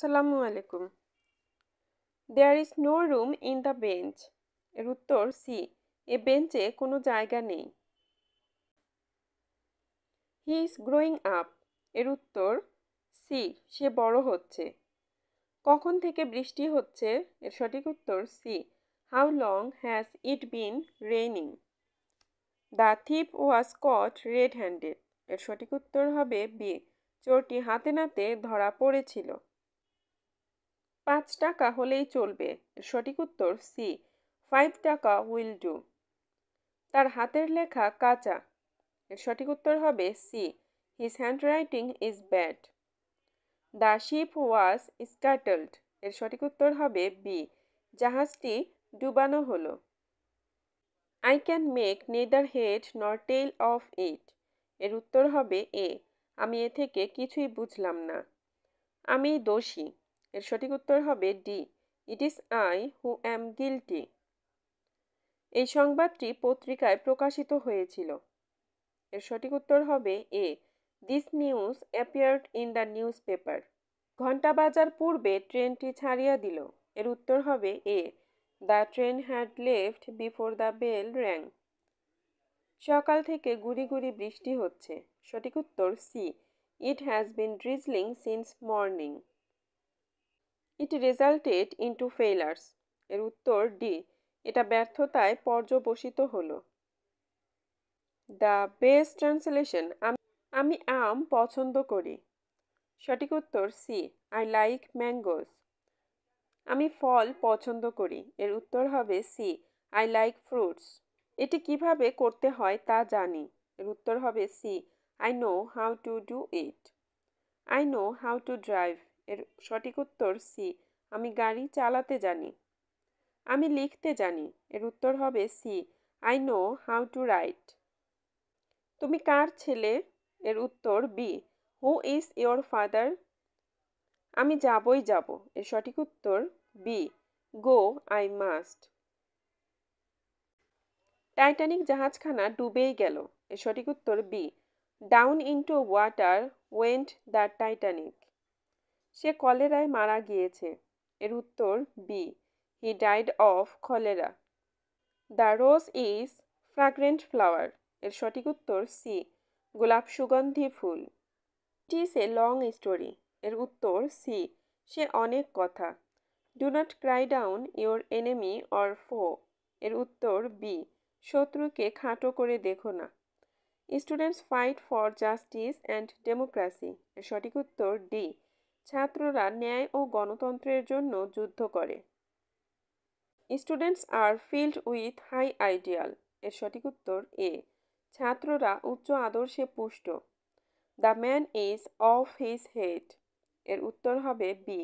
আসসালামু আলাইকুম there is no room in the bench এর উত্তর সি এ বেঞ্চে কোনো জায়গা নেই হি ইজ গ্রোয়িং আপ এর উত্তর সি সে বড় হচ্ছে কখন থেকে বৃষ্টি হচ্ছে এর সঠিক উত্তর C how long has it been raining the thief was caught red handed এর সঠিক উত্তর হবে বি চোরটি হাতে নাতে ধরা পড়েছিল পাঁচ টাকা হলেই চলবে সঠিক উত্তর সি ফাইভ টাকা উইল ডু তার হাতের লেখা কাঁচা এর সঠিক উত্তর হবে C his hand writing is bad the ship was scuttled এর সঠিক উত্তর হবে বি জাহাজটি ডুবানো হলো I can make neither head nor tail of it এর উত্তর হবে এ আমি এ থেকে কিছুই বুঝলাম না আমি দোষী এর সঠিক উত্তর হবে D it is I who am guilty এই সংবাদটি পত্রিকায় প্রকাশিত হয়েছিল এর সঠিক উত্তর হবে A this news appeared in the news paper ঘণ্টা বাজার পূর্বে ট্রেনটি ছাড়িয়া দিল এর উত্তর হবে A the train had left before the bell rang সকাল থেকে গুড়ি গুড়ি বৃষ্টি হচ্ছে সঠিক উত্তর C it has been drizzling since morning it resulted into failures এর উত্তর ডি এটা ব্যর্থতায় পর্যবসিত হলো দ্য বেস্ট ট্রান্সলেশন আমি আম পছন্দ করি সঠিক উত্তর সি আই লাইক ম্যাঙ্গোস আমি ফল পছন্দ করি এর উত্তর হবে সি আই লাইক ফ্রুটস এটি কিভাবে করতে হয় তা জানি এর উত্তর হবে C I know how to do it I know how to drive এর সঠিক উত্তর সি আমি গাড়ি চালাতে জানি আমি লিখতে জানি এর উত্তর হবে C I know how to write তুমি কার ছেলে এর উত্তর B who is your father আমি যাবই যাব এর সঠিক উত্তর B go I must Titanic জাহাজখানা ডুবেই গেল এর সঠিক উত্তর B down into water went the Titanic সে কলেরায় মারা গিয়েছে এর উত্তর B he died of cholera the rose is fragrant flower এর সঠিক উত্তর সি গোলাপ সুগন্ধি ফুল ইট ইস এ লং স্টোরি এর উত্তর সি সে অনেক কথা do not cry down your enemy or foe এর উত্তর বি শত্রুকে খাটো করে দেখো না students fight for justice and democracy এর সঠিক উত্তর ডি ছাত্ররা ন্যায় ও গণতন্ত্রের জন্য যুদ্ধ করে students are filled with high ideal এর সঠিক উত্তর এ ছাত্ররা উচ্চ আদর্শে পুষ্ট the man is off his head এর উত্তর হবে বি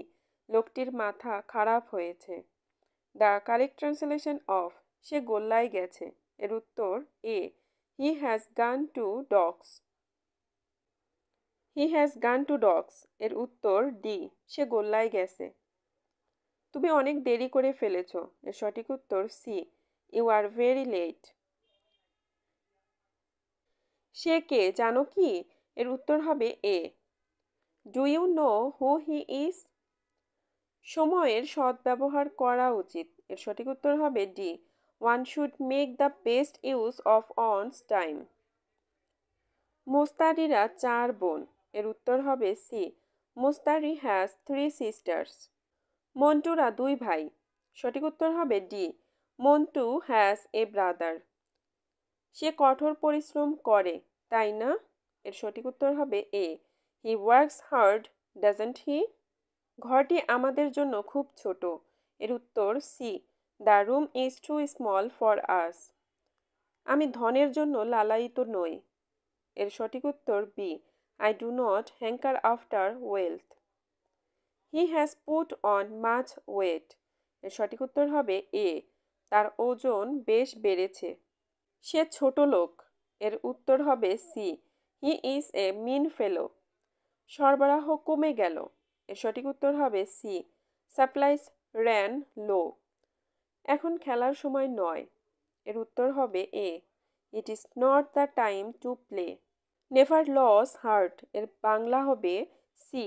লোকটির মাথা খারাপ হয়েছে দ্য কারেক্ট ট্রান্সলেশন অফ সে গোল্লায় গেছে এর উত্তর A he has gone to dogs he has gone to dogs এর উত্তর ডি সে গোল্লায় গেছে তুমি অনেক দেরি করে ফেলেছ এর সঠিক উত্তর C you are very late সে কে জানো কি এর উত্তর হবে A do you know who he is সময়ের সদ্ব্যবহার করা উচিত এর সঠিক উত্তর হবে D one should make the best use of one's time মোস্তারিরা চার বোন এর উত্তর হবে C Mustari has three sisters মন্টুরা দুই ভাই সঠিক উত্তর হবে D Montu has a brother সে কঠোর পরিশ্রম করে তাই না এর সঠিক উত্তর হবে A he works hard doesn't he ঘরটি আমাদের জন্য খুব ছোট এর উত্তর C the room is too small for us আমি ধনের জন্য লালায়িত নই এর সঠিক উত্তর B I do not hanker after wealth. He has put on much weight. এর সঠিক উত্তর হবে এ তার ওজন বেশ বেড়েছে সে ছোট লোক এর উত্তর হবে সি হি ইজ এ মিন ফেলো সরবরাহ কমে গেল এর সঠিক উত্তর হবে সি সাপ্লাইস র্যান লো এখন খেলার সময় নয় এর উত্তর হবে A it is not the time to play never lose heart এর বাংলা হবে সি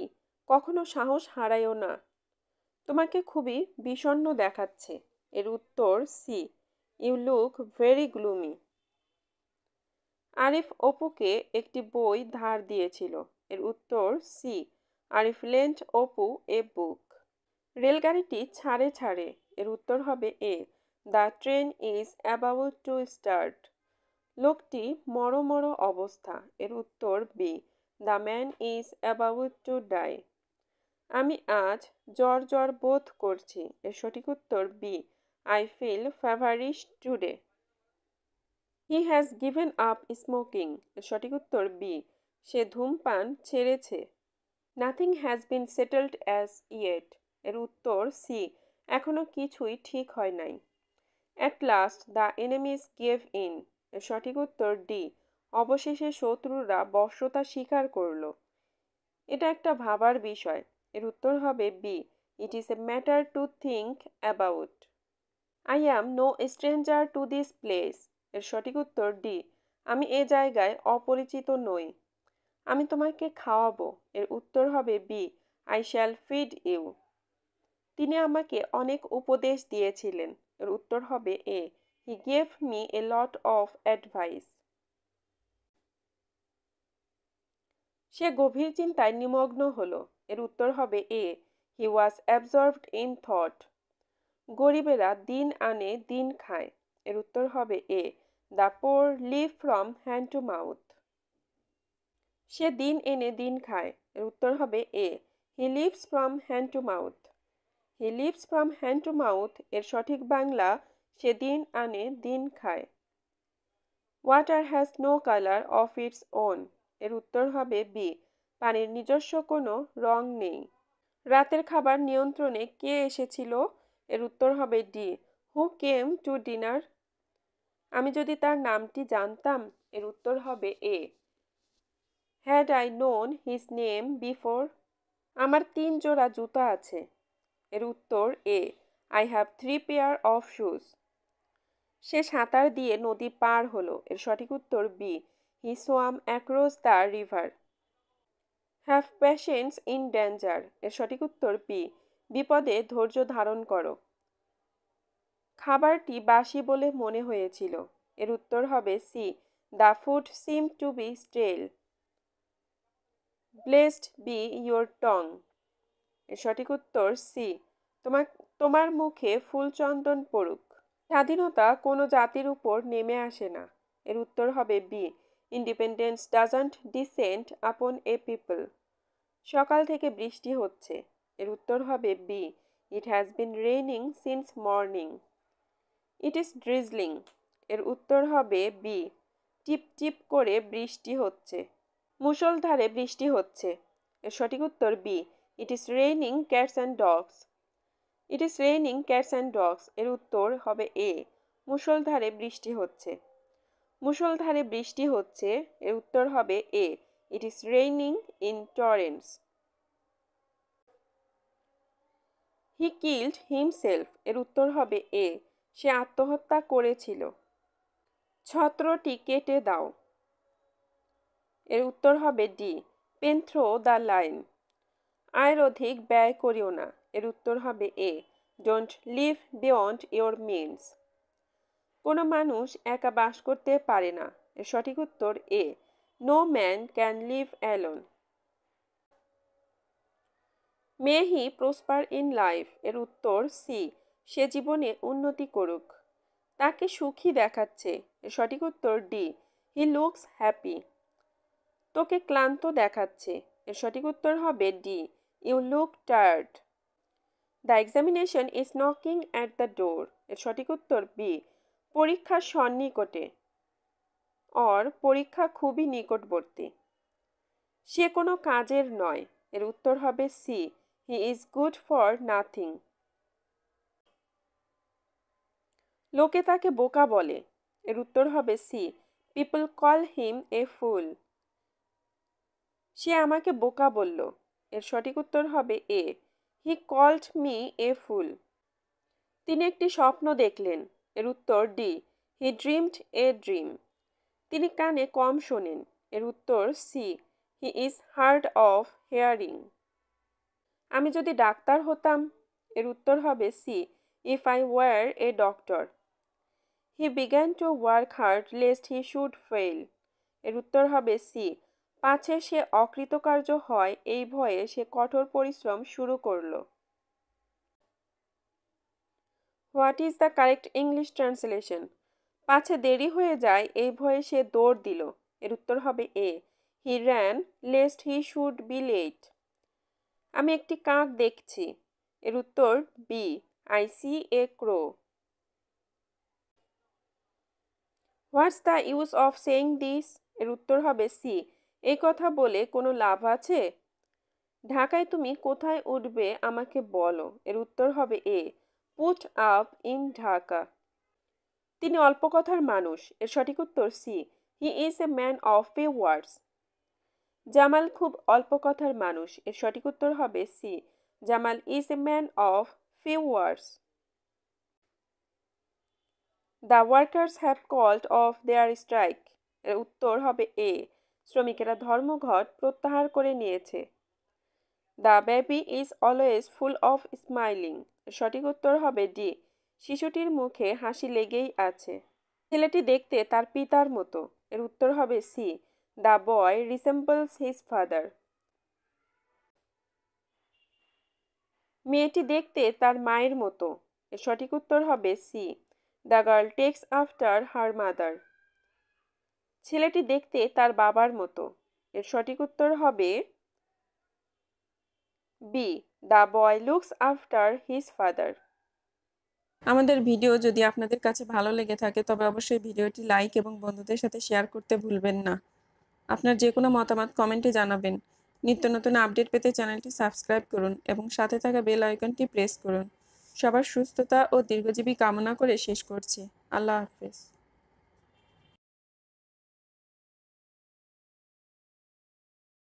কখনো সাহস হারায়ও না তোমাকে খুবই বিষণ্ন দেখাচ্ছে এর উত্তর C you look very gloomy Arif অপুকে একটি বই ধার দিয়েছিল এর উত্তর C Arif lent Apu a book রেলগাড়িটি ছাড়ে ছাড়ে এর উত্তর হবে A the train is about to start লোকটি মরো অবস্থা এর উত্তর B the man is about to die আমি আজ জ্বর জ্বর বোধ করছি এর সঠিক উত্তর B I feel feverish today he has given up smoking এর সঠিক উত্তর বি সে ধূমপান ছেড়েছে nothing has been settled as yet এর উত্তর সি এখনও কিছুই ঠিক হয় নাই at last the enemies gave in সঠিক উত্তর ডি অবশেষে শত্রুরা বর্ষতা স্বীকার করল এটা একটা ভাবার বিষয় এর উত্তর হবে B it is a matter to think about I am no stranger to this place এর সঠিক উত্তর ডি আমি এ জায়গায় অপরিচিত নই আমি তোমাকে খাওয়াবো এর উত্তর হবে B I shall feed you তিনি আমাকে অনেক উপদেশ দিয়েছিলেন এর উত্তর হবে এ He gave me a lot of advice. সে গভীর চিন্তায় নিমগ্ন হল এর উত্তর হবে A he was absorbed in thought গরিবেরা দিন আনে দিন খায় এর উত্তর হবে A the poor live from hand to mouth সে দিন এনে দিন খায় এর উত্তর হবে A he lives from hand to mouth he lives from hand to mouth এর সঠিক বাংলা সে দিন আনে দিন খায় water has no colour of its own এর উত্তর হবে বি পানির নিজস্ব কোনো রং নেই রাতের খাবার নিয়ন্ত্রণে কে এসেছিল এর উত্তর হবে D who came to dinner আমি যদি তার নামটি জানতাম এর উত্তর হবে A had I known his name before আমার তিন জোড়া জুতা আছে এর উত্তর A I have three pair of shoes সে সাঁতার দিয়ে নদী পার হলো এর সঠিক উত্তর B he swam across the river have patience in danger এর সঠিক উত্তর বি বিপদে ধৈর্য ধারণ করো খাবারটি বাসি বলে মনে হয়েছিল এর উত্তর হবে C the food seem to be stale blessed be your tongue এর সঠিক উত্তর সি তোমার তোমার মুখে ফুল চন্দন পড়ুক স্বাধীনতা কোনো জাতির উপর নেমে আসে না এর উত্তর হবে বি ইন্ডিপেন্ডেন্স ডাজান্ট ডিসেন্ট আপন এ পিপল সকাল থেকে বৃষ্টি হচ্ছে এর উত্তর হবে B it has been raining since morning it is drizzling এর উত্তর হবে বি টিপ টিপ করে বৃষ্টি হচ্ছে মুষলধারে বৃষ্টি হচ্ছে এর সঠিক উত্তর B it is raining cats and dogs it is raining cats and dogs এর উত্তর হবে এ মুষলধারে বৃষ্টি হচ্ছে মুষলধারে বৃষ্টি হচ্ছে এর উত্তর হবে A it is raining in torrents he killed himself এর উত্তর হবে এ সে আত্মহত্যা করেছিল ছত্রটি কেটে দাও এর উত্তর হবে ডি পেন্থ্রো দ্য লাইন আয়ের অধিক ব্যয় করিও না এর উত্তর হবে A don't live beyond your means কোনো মানুষ একা বাস করতে পারে না এর সঠিক উত্তর A no man can live alone may he prosper in life এর উত্তর সি সে জীবনে উন্নতি করুক তাকে সুখী দেখাচ্ছে এর সঠিক উত্তর ডি হি লুকস হ্যাপি তোকে ক্লান্ত দেখাচ্ছে এর সঠিক উত্তর হবে D you look tired the examination is knocking at the door এর সঠিক উত্তর বি পরীক্ষা সন্নিকটে অর পরীক্ষা খুবই নিকটবর্তী সে কোনো কাজের নয় এর উত্তর হবে C he is good for nothing লোকে তাকে বোকা বলে এর উত্তর হবে C people call him a fool সে আমাকে বোকা বলল এর সঠিক উত্তর হবে A he called me a ফুল তিনি একটি স্বপ্ন দেখলেন এর উত্তর D he dreamed a dream তিনি কানে কম শোনেন এর উত্তর C he is hard of hearing আমি যদি ডাক্তার হতাম এর উত্তর হবে C if I were a doctor he began to work hard lest he should fail এর উত্তর হবে সি পাছে সে অকৃতকার্য হয় এই ভয়ে সে কঠোর পরিশ্রম শুরু করল what is the correct English translation পাছে দেরি হয়ে যায় এই ভয়ে সে দৌড় দিল এর উত্তর হবে A he ran lest he should be late আমি একটি কাক দেখছি এর উত্তর B I see a crow what's the use of saying this এর উত্তর হবে সি এই কথা বলে কোনো লাভ আছে ঢাকায় তুমি কোথায় উঠবে আমাকে বলো এর উত্তর হবে A put up in Dhaka তিনি অল্প কথার মানুষ এর সঠিক উত্তর C he is a man of a words Jamal খুব অল্প কথার মানুষ এর সঠিক উত্তর হবে C Jamal is a man of few words the workers have called off their strike এর উত্তর হবে এ শ্রমিকেরা ধর্মঘট প্রত্যাহার করে নিয়েছে the baby is always full of smiling সঠিক উত্তর হবে ডি শিশুটির মুখে হাসি লেগেই আছে ছেলেটি দেখতে তার পিতার মতো এর উত্তর হবে C the boy resembles his father মেয়েটি দেখতে তার মায়ের মতো এর সঠিক উত্তর হবে C the girl takes after her mother ছেলেটি দেখতে তার বাবার মতো এর সঠিক উত্তর হবে B the boy looks after his father আমাদের ভিডিও যদি আপনাদের কাছে ভালো লেগে থাকে তবে অবশ্যই ভিডিওটি লাইক এবং বন্ধুদের সাথে শেয়ার করতে ভুলবেন না আপনার যে কোনো মতামত কমেন্টে জানাবেন নিত্য নতুন আপডেট পেতে চ্যানেলটি সাবস্ক্রাইব করুন এবং সাথে থাকা বেল আইকনটি প্রেস করুন সবার সুস্থতা ও দীর্ঘজীবী কামনা করে শেষ করছি আল্লাহ হাফেজ